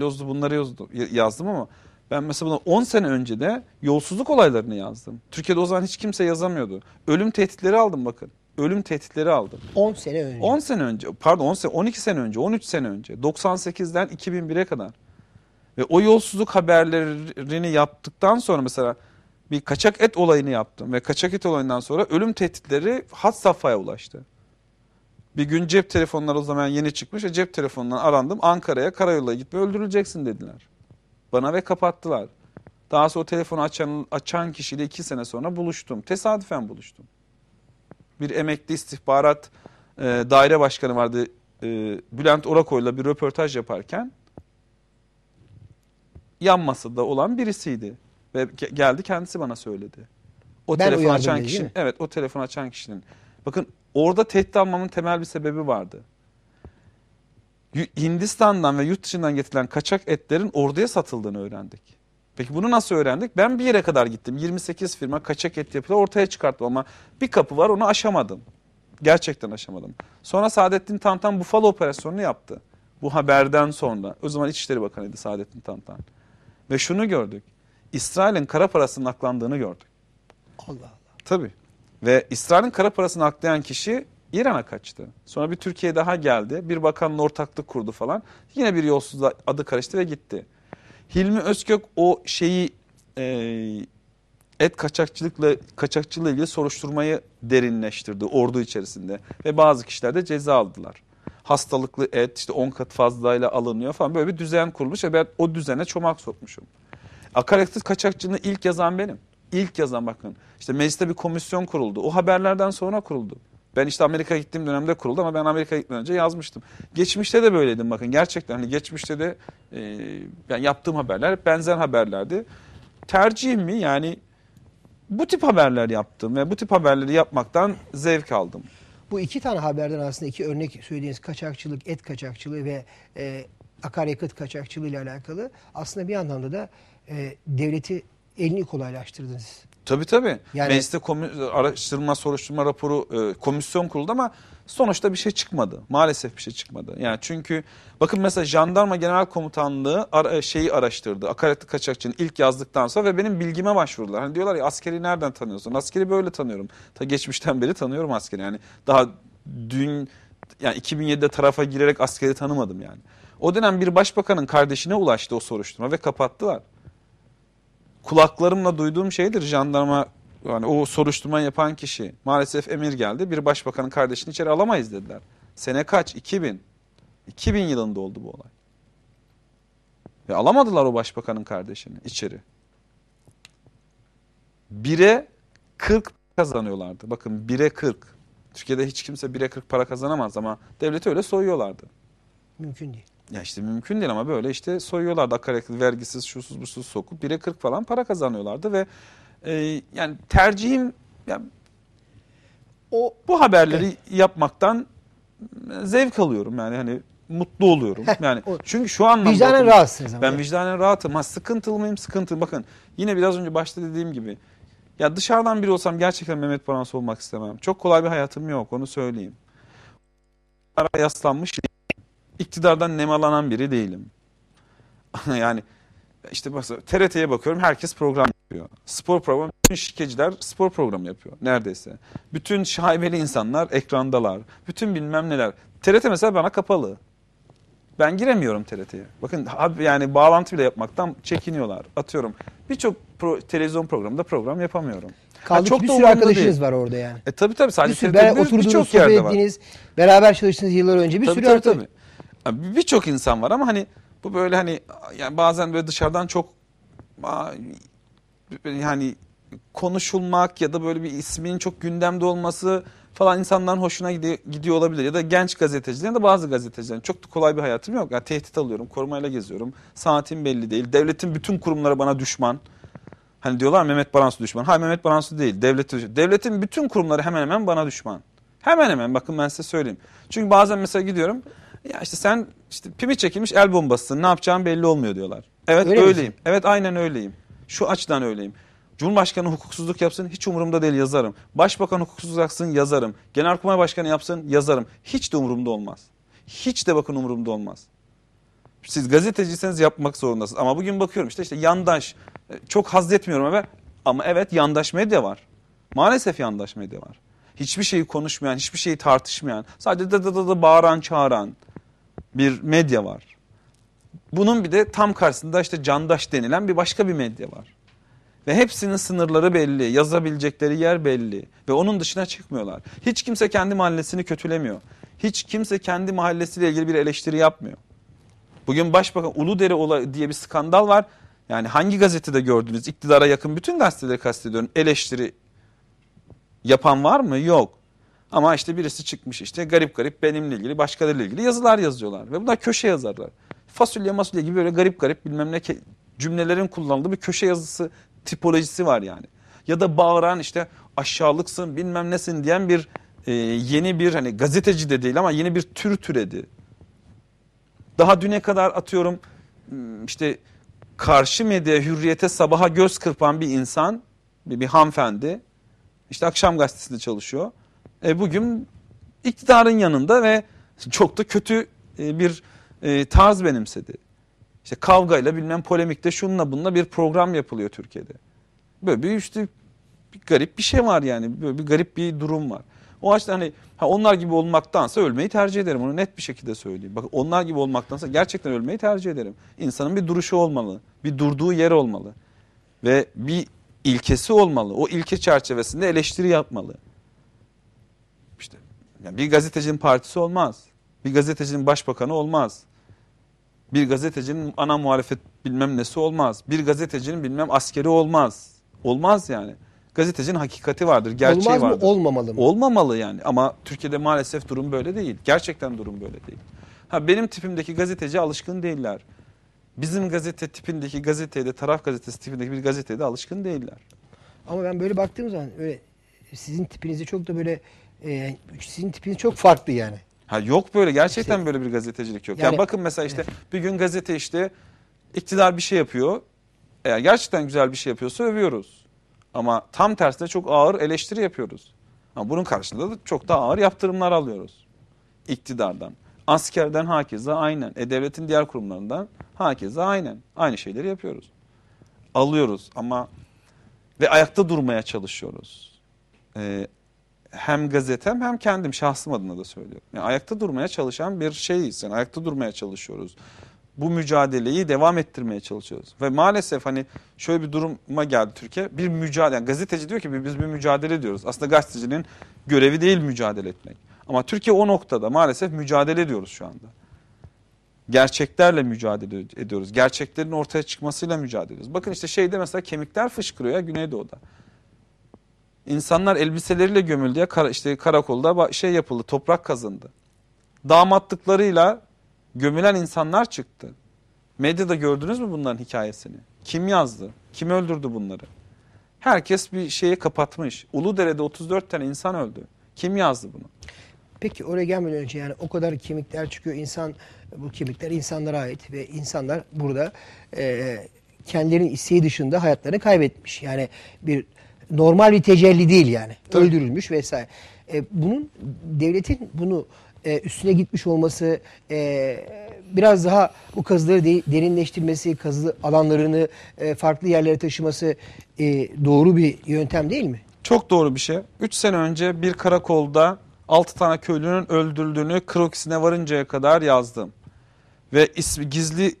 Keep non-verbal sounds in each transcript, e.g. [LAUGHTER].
Lozlu bunları yazdım, yazdım ama ben mesela buna 10 sene önce de yolsuzluk olaylarını yazdım. Türkiye'de o zaman hiç kimse yazamıyordu. Ölüm tehditleri aldım bakın. Ölüm tehditleri aldım. 10 sene önce. 10 sene önce pardon 10 sene, 12 sene önce 13 sene önce 98'den 2001'e kadar. Ve o yolsuzluk haberlerini yaptıktan sonra mesela bir kaçak et olayını yaptım ve kaçak et olayından sonra ölüm tehditleri had safhaya ulaştı. Bir gün cep telefonları o zaman yeni çıkmış. E, cep telefonundan arandım. Ankara'ya karayoluna gitme öldürüleceksin dediler. Bana ve kapattılar. Daha sonra o telefonu açan, açan kişiyle iki sene sonra buluştum. Tesadüfen buluştum. Bir emekli istihbarat e, daire başkanı vardı. E, Bülent Orakoy'la bir röportaj yaparken yan masada olan birisiydi. Ve geldi kendisi bana söyledi. O ben telefon açan kişinin, evet o telefonu açan kişinin. Bakın Orada tehdit almamın temel bir sebebi vardı. Hindistan'dan ve yurt dışından getirilen kaçak etlerin orduya satıldığını öğrendik. Peki bunu nasıl öğrendik? Ben bir yere kadar gittim. 28 firma kaçak et yapıyor, ortaya çıkarttı ama bir kapı var onu aşamadım. Gerçekten aşamadım. Sonra Saadettin Tantan Bufalo operasyonunu yaptı. Bu haberden sonra. O zaman İçişleri Bakanı'ydı Saadettin Tantan. Ve şunu gördük. İsrail'in kara parasının aklandığını gördük. Allah Allah. Tabii. Ve İsrail'in kara parasını aklayan kişi İran'a kaçtı. Sonra bir Türkiye daha geldi. Bir bakanla ortaklık kurdu falan. Yine bir yolsuzluğa adı karıştı ve gitti. Hilmi Özkök o şeyi e, et kaçakçılıkla kaçakçılıkla ilgili soruşturmayı derinleştirdi ordu içerisinde ve bazı kişiler de ceza aldılar. Hastalıklı et işte 10 kat fazlayla alınıyor falan böyle bir düzen kurulmuş ve ben o düzene çomak sokmuşum. Akaryakıt kaçakçılığını ilk yazan benim ilk yazan bakın. işte mecliste bir komisyon kuruldu. O haberlerden sonra kuruldu. Ben işte Amerika gittiğim dönemde kuruldu ama ben Amerika gitmeden önce yazmıştım. Geçmişte de böyleydim bakın gerçekten hani geçmişte de e, yani yaptığım haberler benzer haberlerdi. tercihim mi yani bu tip haberler yaptım ve bu tip haberleri yapmaktan zevk aldım. Bu iki tane haberden aslında iki örnek söylediğiniz kaçakçılık, et kaçakçılığı ve e, akaryakıt kaçakçılığı ile alakalı aslında bir anlamda da e, devleti elini kolaylaştırdınız. Tabii tabii. Yani, Mecliste araştırma soruşturma raporu e, komisyon kuruldu ama sonuçta bir şey çıkmadı. Maalesef bir şey çıkmadı. Yani çünkü bakın mesela jandarma genel komutanlığı ara, e, şeyi araştırdı. Akaretli kaçakçının ilk yazdıktan sonra ve benim bilgime başvurdular. Hani diyorlar ya askeri nereden tanıyorsun? Askeri böyle tanıyorum. Ta geçmişten beri tanıyorum askeri. Yani daha dün yani 2007'de tarafa girerek askeri tanımadım yani. O dönem bir başbakanın kardeşine ulaştı o soruşturma ve kapattılar kulaklarımla duyduğum şeydir jandarma yani o soruşturma yapan kişi maalesef emir geldi bir başbakanın kardeşini içeri alamayız dediler. Sene kaç? 2000. 2000 yılında oldu bu olay. Ve alamadılar o başbakanın kardeşini içeri. Bire 40 kazanıyorlardı. Bakın bire 40. Türkiye'de hiç kimse bire 40 para kazanamaz ama devleti öyle soyuyorlardı. Mümkün değil. Ya işte mümkün değil ama böyle işte soyuyorlardı akaryakıt vergisiz şusuz busuz sokup 1'e 40 falan para kazanıyorlardı ve e, yani tercihim yani o bu haberleri evet. yapmaktan zevk alıyorum yani hani mutlu oluyorum. Yani çünkü şu anlamda vicdanen bakın, rahatsınız ama. Ben vicdanen rahatım. Ha sıkıntılı mıyım? Sıkıntılı. Bakın yine biraz önce başta dediğim gibi ya dışarıdan biri olsam gerçekten Mehmet Baransı olmak istemem. Çok kolay bir hayatım yok onu söyleyeyim. para Yaslanmış iktidardan nemalanan biri değilim. [LAUGHS] yani işte mesela TRT'ye bakıyorum herkes program yapıyor. Spor programı, bütün şirkeciler spor programı yapıyor neredeyse. Bütün şaibeli insanlar ekrandalar. Bütün bilmem neler. TRT mesela bana kapalı. Ben giremiyorum TRT'ye. Bakın yani bağlantı bile yapmaktan çekiniyorlar. Atıyorum. Birçok pro, televizyon programında program yapamıyorum. Kaldı çok bir sürü arkadaşınız değil. var orada yani. E tabii tabii sadece bir sürü, TRT'de birçok yerde var. Ettiğiniz, beraber çalıştığınız yıllar önce bir tabii, sürü tabii, arkadaş. Tabii. Birçok insan var ama hani bu böyle hani yani bazen böyle dışarıdan çok yani konuşulmak ya da böyle bir isminin çok gündemde olması falan insanların hoşuna gidiyor olabilir. Ya da genç gazeteciler ya da bazı gazeteciler çok da kolay bir hayatım yok. Yani tehdit alıyorum, korumayla geziyorum. Saatim belli değil. Devletin bütün kurumları bana düşman. Hani diyorlar Mehmet Baransu düşman. Hayır Mehmet Baransu değil. Devlet, devletin bütün kurumları hemen hemen bana düşman. Hemen hemen bakın ben size söyleyeyim. Çünkü bazen mesela gidiyorum ya işte sen işte pimi çekilmiş el bombasısın ne yapacağın belli olmuyor diyorlar. Evet Öyle öyleyim. Mi? Evet aynen öyleyim. Şu açıdan öyleyim. Cumhurbaşkanı hukuksuzluk yapsın hiç umurumda değil yazarım. Başbakan hukuksuzluk yapsın yazarım. Genelkurmay Başkanı yapsın yazarım. Hiç de umurumda olmaz. Hiç de bakın umurumda olmaz. Siz gazeteciyseniz yapmak zorundasınız. Ama bugün bakıyorum işte işte yandaş. E, çok haz etmiyorum ama, ama evet yandaş medya var. Maalesef yandaş medya var. Hiçbir şeyi konuşmayan, hiçbir şeyi tartışmayan, sadece da da da, da bağıran, çağıran, bir medya var. Bunun bir de tam karşısında işte candaş denilen bir başka bir medya var. Ve hepsinin sınırları belli, yazabilecekleri yer belli ve onun dışına çıkmıyorlar. Hiç kimse kendi mahallesini kötülemiyor. Hiç kimse kendi mahallesiyle ilgili bir eleştiri yapmıyor. Bugün Başbakan Uludere diye bir skandal var. Yani hangi gazetede gördünüz? İktidara yakın bütün gazeteleri kastediyorum. Eleştiri yapan var mı? Yok. Ama işte birisi çıkmış işte garip garip benimle ilgili başkalarıyla ilgili yazılar yazıyorlar. Ve bunlar köşe yazarlar. Fasulye masulye gibi böyle garip garip bilmem ne cümlelerin kullanıldığı bir köşe yazısı tipolojisi var yani. Ya da bağıran işte aşağılıksın bilmem nesin diyen bir e, yeni bir hani gazeteci de değil ama yeni bir tür türedi. Daha düne kadar atıyorum hmm, işte karşı medya hürriyete sabaha göz kırpan bir insan bir, bir hanımefendi işte akşam gazetesinde çalışıyor e, bugün iktidarın yanında ve çok da kötü e, bir e, tarz benimsedi. İşte kavgayla bilmem polemikte şununla bununla bir program yapılıyor Türkiye'de. Böyle bir işte bir garip bir şey var yani böyle bir garip bir durum var. O açıdan hani ha onlar gibi olmaktansa ölmeyi tercih ederim. Onu net bir şekilde söyleyeyim. Bak onlar gibi olmaktansa gerçekten ölmeyi tercih ederim. İnsanın bir duruşu olmalı. Bir durduğu yer olmalı. Ve bir ilkesi olmalı. O ilke çerçevesinde eleştiri yapmalı. Yani bir gazetecinin partisi olmaz. Bir gazetecinin başbakanı olmaz. Bir gazetecinin ana muhalefet bilmem nesi olmaz. Bir gazetecinin bilmem askeri olmaz. Olmaz yani. Gazetecinin hakikati vardır, gerçeği olmaz vardır. olmamalı mı? Olmamalı yani ama Türkiye'de maalesef durum böyle değil. Gerçekten durum böyle değil. Ha benim tipimdeki gazeteci alışkın değiller. Bizim gazete tipindeki gazeteye de taraf gazetesi tipindeki bir gazeteye de alışkın değiller. Ama ben böyle baktığım zaman öyle sizin tipinizi çok da böyle e, sizin tipiniz çok farklı yani. Ha yok böyle gerçekten İşte- böyle bir gazetecilik yok. Yani, Yani- bakın mesela işte bir gün gazete işte iktidar bir şey yapıyor. Eğer gerçekten güzel bir şey yapıyorsa övüyoruz. Ama tam tersine çok ağır eleştiri yapıyoruz. Ama bunun karşılığında da çok daha ağır yaptırımlar alıyoruz. İktidardan. Askerden hakeza aynen. E devletin diğer kurumlarından hakeza aynen. Aynı şeyleri yapıyoruz. Alıyoruz ama ve ayakta durmaya çalışıyoruz. Ee, hem gazetem hem kendim şahsım adına da söylüyorum. Yani ayakta durmaya çalışan bir şeyiz. Yani ayakta durmaya çalışıyoruz. Bu mücadeleyi devam ettirmeye çalışıyoruz. Ve maalesef hani şöyle bir duruma geldi Türkiye. Bir mücadele, yani gazeteci diyor ki biz bir mücadele diyoruz. Aslında gazetecinin görevi değil mücadele etmek. Ama Türkiye o noktada maalesef mücadele ediyoruz şu anda. Gerçeklerle mücadele ediyoruz. Gerçeklerin ortaya çıkmasıyla mücadele ediyoruz. Bakın işte şeyde mesela kemikler fışkırıyor ya Güneydoğu'da. İnsanlar elbiseleriyle gömüldü ya işte karakolda şey yapıldı toprak kazındı. Damatlıklarıyla gömülen insanlar çıktı. Medyada gördünüz mü bunların hikayesini? Kim yazdı? Kim öldürdü bunları? Herkes bir şeyi kapatmış. Uludere'de 34 tane insan öldü. Kim yazdı bunu? Peki oraya gelmeden önce yani o kadar kemikler çıkıyor. insan bu kemikler insanlara ait ve insanlar burada e, kendilerinin isteği dışında hayatlarını kaybetmiş. Yani bir normal bir tecelli değil yani. Tabii. Öldürülmüş vesaire. E, bunun devletin bunu e, üstüne gitmiş olması, e, biraz daha bu kazıları de, derinleştirmesi, kazı alanlarını e, farklı yerlere taşıması e, doğru bir yöntem değil mi? Çok doğru bir şey. 3 sene önce bir karakolda 6 tane köylünün öldürüldüğünü krokisine varıncaya kadar yazdım. Ve ismi, gizli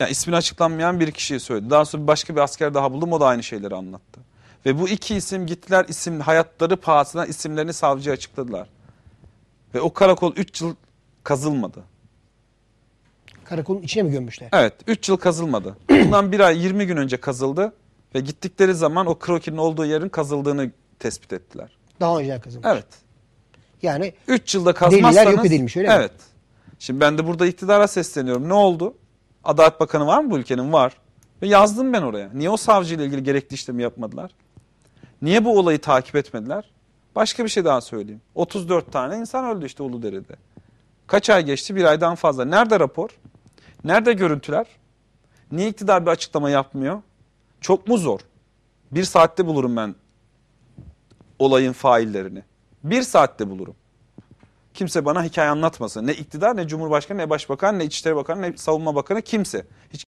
yani ismini açıklanmayan bir kişiyi söyledi. Daha sonra başka bir asker daha buldum o da aynı şeyleri anlattı. Ve bu iki isim gittiler isim hayatları pahasına isimlerini savcıya açıkladılar. Ve o karakol 3 yıl kazılmadı. Karakolun içine mi gömmüşler? Evet 3 yıl kazılmadı. [CLEARS THROAT] Bundan bir ay 20 gün önce kazıldı. Ve gittikleri zaman o krokinin olduğu yerin kazıldığını tespit ettiler. Daha önce kazılmış. Evet. Yani 3 yılda kazmazsanız. Deliler yok edilmiş öyle evet. mi? Evet. Şimdi ben de burada iktidara sesleniyorum. Ne oldu? Adalet Bakanı var mı bu ülkenin? Var. Ve yazdım ben oraya. Niye o savcıyla ilgili gerekli işlemi yapmadılar? Niye bu olayı takip etmediler? Başka bir şey daha söyleyeyim. 34 tane insan öldü işte Uludere'de. Kaç ay geçti? Bir aydan fazla. Nerede rapor? Nerede görüntüler? Niye iktidar bir açıklama yapmıyor? Çok mu zor? Bir saatte bulurum ben olayın faillerini. Bir saatte bulurum. Kimse bana hikaye anlatmasın. Ne iktidar, ne cumhurbaşkanı, ne başbakan, ne İçişleri Bakanı, ne savunma bakanı kimse. Hiç